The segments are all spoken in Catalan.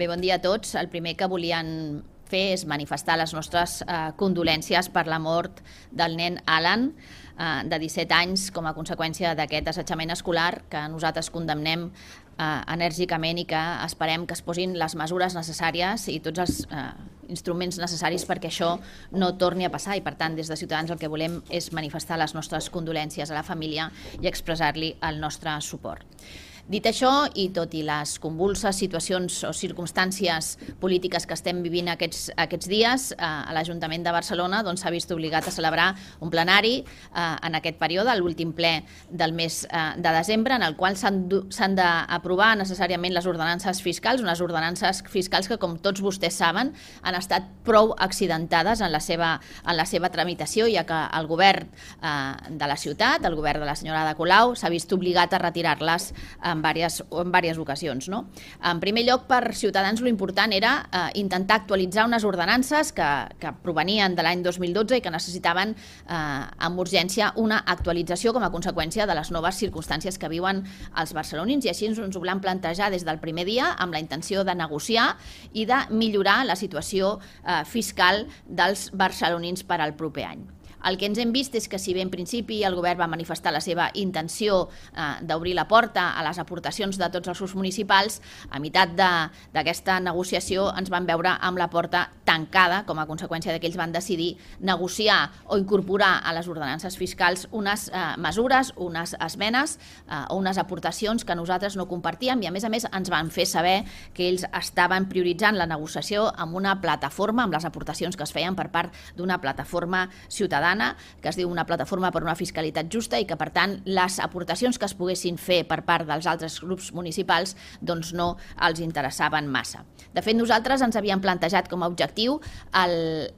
Bé, bon dia a tots. El primer que volien fer és manifestar les nostres eh, condolències per la mort del nen Alan, eh, de 17 anys, com a conseqüència d'aquest assetjament escolar que nosaltres condemnem eh, enèrgicament i que esperem que es posin les mesures necessàries i tots els eh, instruments necessaris perquè això no torni a passar i per tant des de Ciutadans el que volem és manifestar les nostres condolències a la família i expressar-li el nostre suport. Dit això, i tot i les convulses situacions o circumstàncies polítiques que estem vivint aquests, aquests dies, eh, a l'Ajuntament de Barcelona doncs, s'ha doncs, vist obligat a celebrar un plenari eh, en aquest període, l'últim ple del mes eh, de desembre, en el qual s'han d'aprovar necessàriament les ordenances fiscals, unes ordenances fiscals que, com tots vostès saben, han estat prou accidentades en la seva, en la seva tramitació, ja que el govern eh, de la ciutat, el govern de la senyora de Colau, s'ha vist obligat a retirar-les eh, diverses, en diverses ocasions. No? En primer lloc, per Ciutadans, l'important era eh, intentar actualitzar unes ordenances que, que provenien de l'any 2012 i que necessitaven eh, amb urgència una actualització com a conseqüència de les noves circumstàncies que viuen els barcelonins i així ens ho volem plantejar des del primer dia amb la intenció de negociar i de millorar la situació eh, fiscal dels barcelonins per al proper any. El que ens hem vist és que si bé en principi el govern va manifestar la seva intenció eh, d'obrir la porta a les aportacions de tots els seus municipals, a meitat d'aquesta negociació ens van veure amb la porta tancada com a conseqüència que ells van decidir negociar o incorporar a les ordenances fiscals unes eh, mesures, unes esmenes eh, o unes aportacions que nosaltres no compartíem i a més a més ens van fer saber que ells estaven prioritzant la negociació amb una plataforma, amb les aportacions que es feien per part d'una plataforma ciutadana Ciutadana, que es diu una plataforma per una fiscalitat justa i que, per tant, les aportacions que es poguessin fer per part dels altres grups municipals doncs no els interessaven massa. De fet, nosaltres ens havíem plantejat com a objectiu el,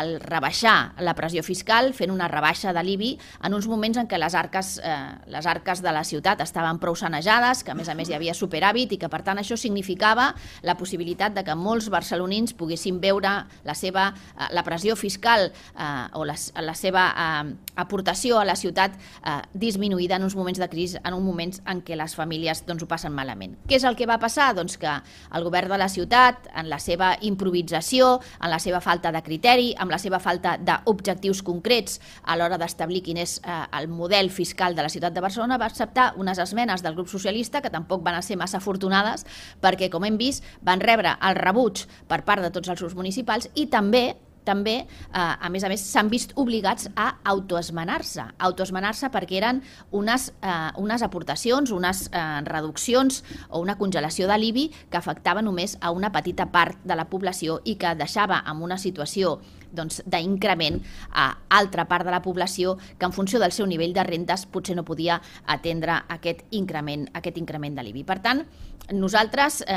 el rebaixar la pressió fiscal fent una rebaixa de l'IBI en uns moments en què les arques, eh, les arques de la ciutat estaven prou sanejades, que a més a més hi havia superàvit i que per tant això significava la possibilitat de que molts barcelonins poguessin veure la seva eh, la pressió fiscal eh, o la, la seva eh, aportació a la ciutat eh, disminuïda en uns moments de crisi, en uns moments en què les famílies doncs, ho passen malament. Què és el que va passar? Doncs que el govern de la ciutat, en la seva improvisació, en la seva falta de criteri, amb la seva falta d'objectius concrets a l'hora d'establir quin és eh, el model fiscal de la ciutat de Barcelona, va acceptar unes esmenes del grup socialista que tampoc van a ser massa afortunades perquè, com hem vist, van rebre el rebuig per part de tots els seus municipals i també també, eh, a més a més, s'han vist obligats a autoesmenar-se. Autoesmenar-se perquè eren unes, eh, unes aportacions, unes eh, reduccions o una congelació de l'IBI que afectava només a una petita part de la població i que deixava en una situació doncs, d'increment doncs, a altra part de la població que en funció del seu nivell de rendes potser no podia atendre aquest increment, aquest increment de l'IBI. Per tant, nosaltres eh,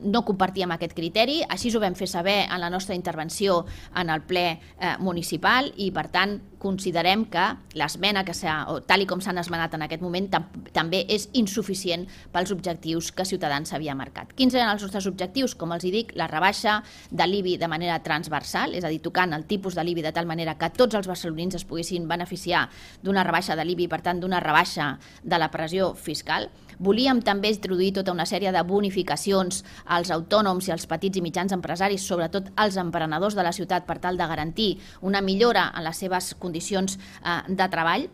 no compartíem aquest criteri, així ho vam fer saber en la nostra intervenció en el ple eh, municipal i, per tant, considerem que l'esmena que s'ha, o tal i com s'han esmenat en aquest moment, tam també és insuficient pels objectius que Ciutadans s'havia marcat. Quins eren els nostres objectius? Com els hi dic, la rebaixa de l'IBI de manera transversal, és a dir, tocant el tipus de l'IBI de tal manera que tots els barcelonins es poguessin beneficiar d'una rebaixa de l'IBI, per tant, d'una rebaixa de la pressió fiscal, Volíem també introduir tota una sèrie de bonificacions als autònoms i als petits i mitjans empresaris, sobretot als emprenedors de la ciutat, per tal de garantir una millora en les seves condicions eh, de treball.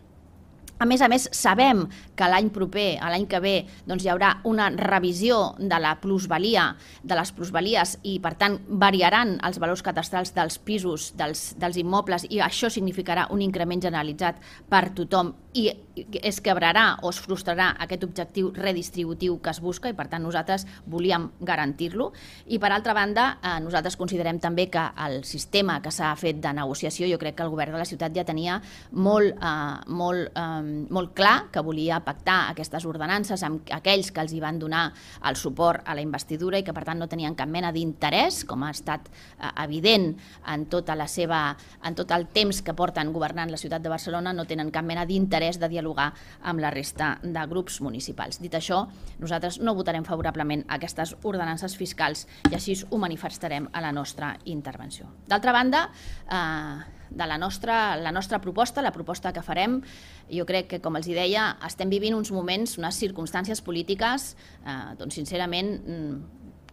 A més a més, sabem que l'any proper, a l'any que ve, doncs hi haurà una revisió de la plusvalia, de les plusvalies, i per tant variaran els valors catastrals dels pisos, dels, dels immobles, i això significarà un increment generalitzat per tothom i es quebrarà o es frustrarà aquest objectiu redistributiu que es busca i per tant nosaltres volíem garantir-lo i per altra banda eh, nosaltres considerem també que el sistema que s'ha fet de negociació jo crec que el govern de la ciutat ja tenia molt, eh, molt eh, molt clar que volia pactar aquestes ordenances amb aquells que els hi van donar el suport a la investidura i que per tant no tenien cap mena d'interès, com ha estat eh, evident en, tota la seva, en tot el temps que porten governant la ciutat de Barcelona, no tenen cap mena d'interès de dialogar amb la resta de grups municipals. Dit això, nosaltres no votarem favorablement aquestes ordenances fiscals i així ho manifestarem a la nostra intervenció. D'altra banda, eh, de la nostra, la nostra proposta, la proposta que farem jo crec que, com els deia, estem vivint uns moments, unes circumstàncies polítiques, eh, doncs, sincerament, mm,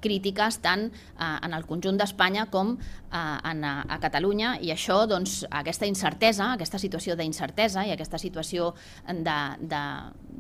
crítiques tant eh, en el conjunt d'Espanya com eh, en, a, a Catalunya i això, doncs, aquesta incertesa, aquesta situació d'incertesa i aquesta situació de, de,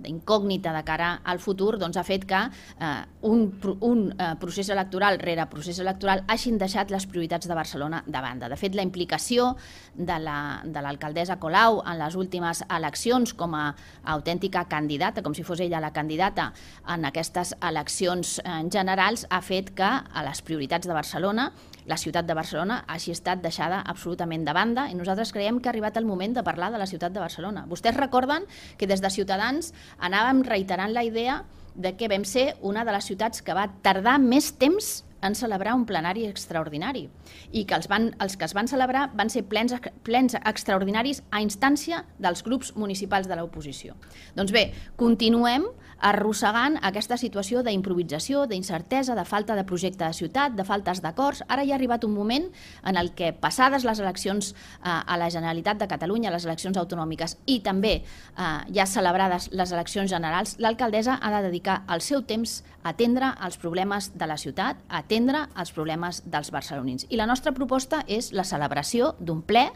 d'incògnita de cara al futur doncs, ha fet que eh, un, un eh, procés electoral rere procés electoral hagin deixat les prioritats de Barcelona de banda. De fet, la implicació de l'alcaldessa la, de Colau en les últimes eleccions com a autèntica candidata, com si fos ella la candidata en aquestes eleccions eh, generals, ha fet que a les prioritats de Barcelona la ciutat de Barcelona hagi estat deixada absolutament de banda i nosaltres creiem que ha arribat el moment de parlar de la ciutat de Barcelona. Vostès recorden que des de Ciutadans anàvem reiterant la idea de que vam ser una de les ciutats que va tardar més temps en celebrar un plenari extraordinari i que els, van, els que es van celebrar van ser plens, plens extraordinaris a instància dels grups municipals de l'oposició. Doncs bé, continuem arrossegant aquesta situació d'improvisació, d'incertesa, de falta de projecte de ciutat, de faltes d'acords. Ara ja ha arribat un moment en el que, passades les eleccions eh, a la Generalitat de Catalunya, les eleccions autonòmiques i també eh, ja celebrades les eleccions generals, l'alcaldessa ha de dedicar el seu temps a atendre els problemes de la ciutat, a atendre els problemes dels barcelonins. I la nostra proposta és la celebració d'un ple,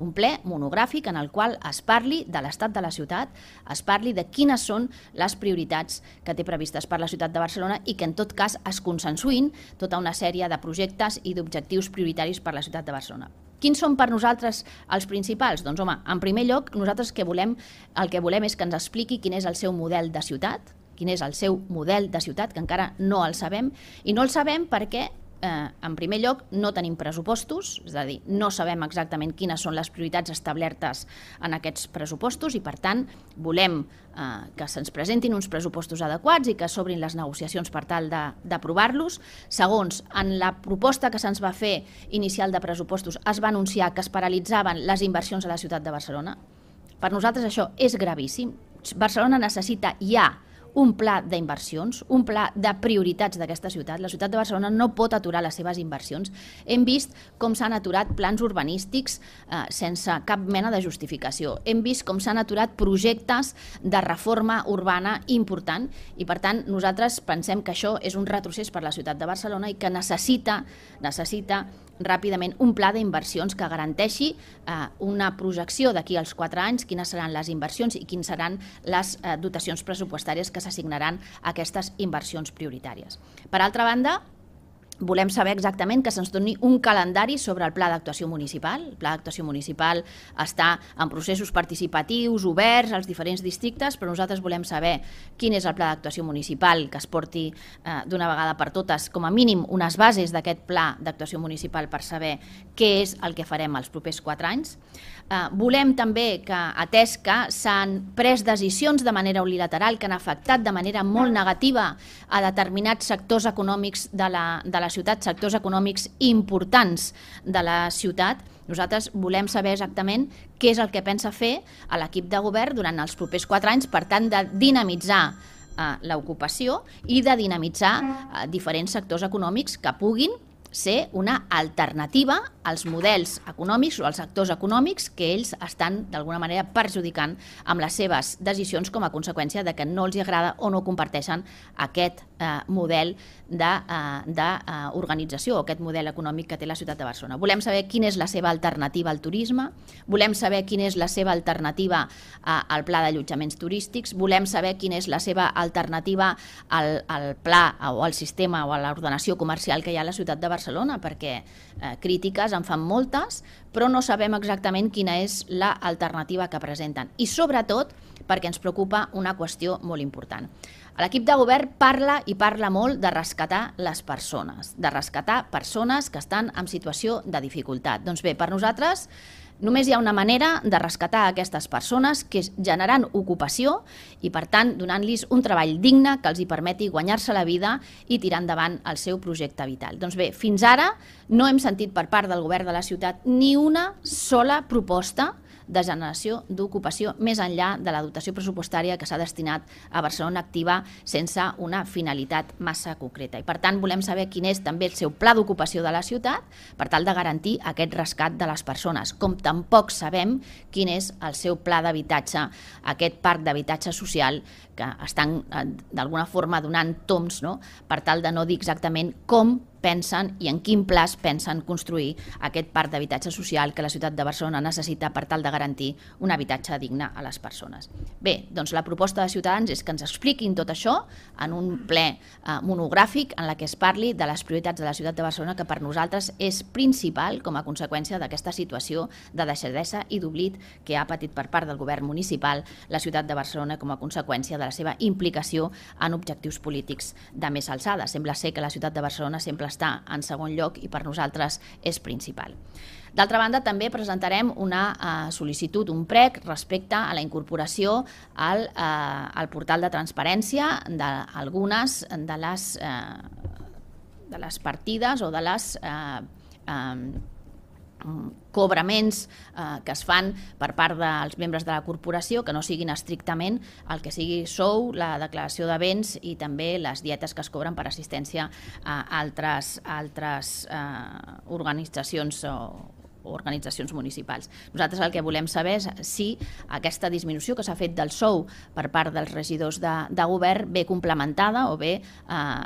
un ple monogràfic en el qual es parli de l'estat de la ciutat, es parli de quines són les prioritats activitats que té previstes per la ciutat de Barcelona i que en tot cas es consensuïn tota una sèrie de projectes i d'objectius prioritaris per la ciutat de Barcelona. Quins són per nosaltres els principals? Doncs home, en primer lloc, nosaltres que volem, el que volem és que ens expliqui quin és el seu model de ciutat, quin és el seu model de ciutat, que encara no el sabem, i no el sabem perquè eh, en primer lloc, no tenim pressupostos, és a dir, no sabem exactament quines són les prioritats establertes en aquests pressupostos i, per tant, volem eh, que se'ns presentin uns pressupostos adequats i que s'obrin les negociacions per tal d'aprovar-los. Segons, en la proposta que se'ns va fer inicial de pressupostos es va anunciar que es paralitzaven les inversions a la ciutat de Barcelona. Per nosaltres això és gravíssim. Barcelona necessita ja un pla d'inversions, un pla de prioritats d'aquesta ciutat. La ciutat de Barcelona no pot aturar les seves inversions. Hem vist com s'han aturat plans urbanístics eh, sense cap mena de justificació. Hem vist com s'han aturat projectes de reforma urbana important i, per tant, nosaltres pensem que això és un retrocés per la ciutat de Barcelona i que necessita, necessita ràpidament un pla d'inversions que garanteixi eh, una projecció d'aquí als 4 anys, quines seran les inversions i quines seran les eh, dotacions pressupostàries que s'assignaran a aquestes inversions prioritàries. Per altra banda, Volem saber exactament que se'ns doni un calendari sobre el pla d'actuació municipal. El pla d'actuació municipal està en processos participatius, oberts, als diferents districtes, però nosaltres volem saber quin és el pla d'actuació municipal que es porti eh, d'una vegada per totes, com a mínim, unes bases d'aquest pla d'actuació municipal per saber què és el que farem els propers quatre anys. Eh, volem també que, atès que s'han pres decisions de manera unilateral que han afectat de manera molt negativa a determinats sectors econòmics de la, de la la ciutat, sectors econòmics importants de la ciutat. Nosaltres volem saber exactament què és el que pensa fer a l'equip de govern durant els propers quatre anys, per tant, de dinamitzar eh, l'ocupació i de dinamitzar eh, diferents sectors econòmics que puguin ser una alternativa als models econòmics o als actors econòmics que ells estan d'alguna manera perjudicant amb les seves decisions com a conseqüència de que no els agrada o no comparteixen aquest eh, model d'organització eh, eh, o aquest model econòmic que té la ciutat de Barcelona. Volem saber quina és la seva alternativa al turisme, volem saber quina és la seva alternativa eh, al pla d'allotjaments turístics, volem saber quina és la seva alternativa al, al pla o al sistema o a l'ordenació comercial que hi ha a la ciutat de Barcelona, perquè Eh, crítiques, en fan moltes, però no sabem exactament quina és l'alternativa que presenten. I sobretot perquè ens preocupa una qüestió molt important. L'equip de govern parla i parla molt de rescatar les persones, de rescatar persones que estan en situació de dificultat. Doncs bé, per nosaltres Només hi ha una manera de rescatar aquestes persones, que és generant ocupació i, per tant, donant-los un treball digne que els hi permeti guanyar-se la vida i tirar endavant el seu projecte vital. Doncs bé, fins ara no hem sentit per part del govern de la ciutat ni una sola proposta de generació d'ocupació més enllà de la dotació pressupostària que s'ha destinat a Barcelona Activa sense una finalitat massa concreta. I per tant volem saber quin és també el seu pla d'ocupació de la ciutat per tal de garantir aquest rescat de les persones, com tampoc sabem quin és el seu pla d'habitatge, aquest parc d'habitatge social que estan eh, d'alguna forma donant toms no? per tal de no dir exactament com pensen i en quin plaç pensen construir aquest parc d'habitatge social que la ciutat de Barcelona necessita per tal de garantir un habitatge digne a les persones. Bé, doncs la proposta de Ciutadans és que ens expliquin tot això en un ple eh, monogràfic en la que es parli de les prioritats de la ciutat de Barcelona que per nosaltres és principal com a conseqüència d'aquesta situació de deixadesa i d'oblit que ha patit per part del govern municipal la ciutat de Barcelona com a conseqüència de la seva implicació en objectius polítics de més alçada. Sembla ser que la ciutat de Barcelona sempre està en segon lloc i per nosaltres és principal. D'altra banda, també presentarem una eh, sol·licitud, un prec, respecte a la incorporació al, eh, al portal de transparència d'algunes de les, eh, de les partides o de les eh, eh, Mm, cobraments eh, que es fan per part dels membres de la corporació que no siguin estrictament el que sigui sou, la declaració de béns i també les dietes que es cobren per assistència a altres, altres eh, organitzacions o, o organitzacions municipals. Nosaltres el que volem saber és si aquesta disminució que s'ha fet del sou per part dels regidors de, de govern ve complementada o ve eh,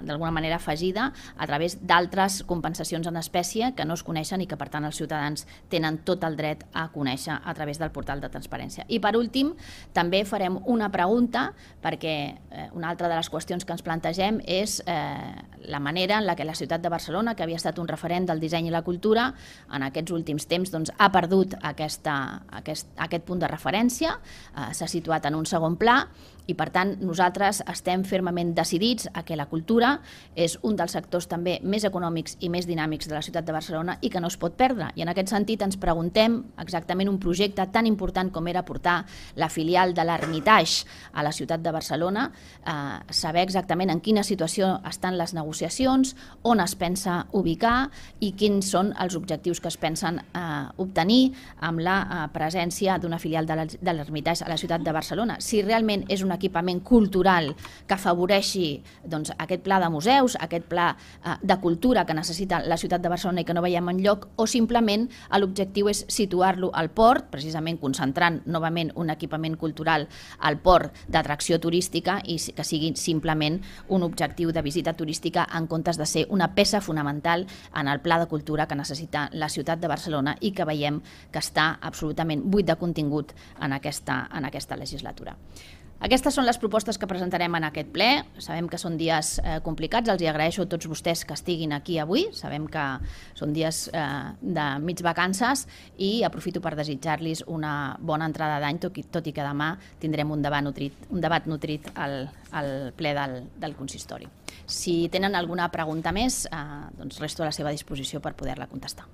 d'alguna manera afegida a través d'altres compensacions en espècie que no es coneixen i que per tant els ciutadans tenen tot el dret a conèixer a través del portal de transparència. I per últim, també farem una pregunta perquè eh, una altra de les qüestions que ens plantegem és eh, la manera en la que la ciutat de Barcelona, que havia estat un referent del disseny i la cultura, en aquests últims últims temps doncs, ha perdut aquesta, aquest, aquest punt de referència, eh, s'ha situat en un segon pla i, per tant, nosaltres estem fermament decidits a que la cultura és un dels sectors també més econòmics i més dinàmics de la ciutat de Barcelona i que no es pot perdre. I en aquest sentit ens preguntem exactament un projecte tan important com era portar la filial de l'Ermitage a la ciutat de Barcelona, eh, saber exactament en quina situació estan les negociacions, on es pensa ubicar i quins són els objectius que es pensen eh, obtenir amb la eh, presència d'una filial de l'Ermitage a la ciutat de Barcelona. Si realment és un equipament cultural que afavoreixi doncs, aquest pla de museus, aquest pla eh, de cultura que necessita la ciutat de Barcelona i que no veiem en lloc, o simplement l'objectiu és situar-lo al port, precisament concentrant novament un equipament cultural al port d'atracció turística i que sigui simplement un objectiu de visita turística en comptes de ser una peça fonamental en el pla de cultura que necessita la ciutat de Barcelona. Barcelona i que veiem que està absolutament buit de contingut en aquesta, en aquesta legislatura. Aquestes són les propostes que presentarem en aquest ple. Sabem que són dies eh, complicats, els hi agraeixo a tots vostès que estiguin aquí avui. Sabem que són dies eh, de mig vacances i aprofito per desitjar-los una bona entrada d'any, tot, i, tot i que demà tindrem un debat nutrit, un debat nutrit al, al ple del, del consistori. Si tenen alguna pregunta més, eh, doncs resto a la seva disposició per poder-la contestar.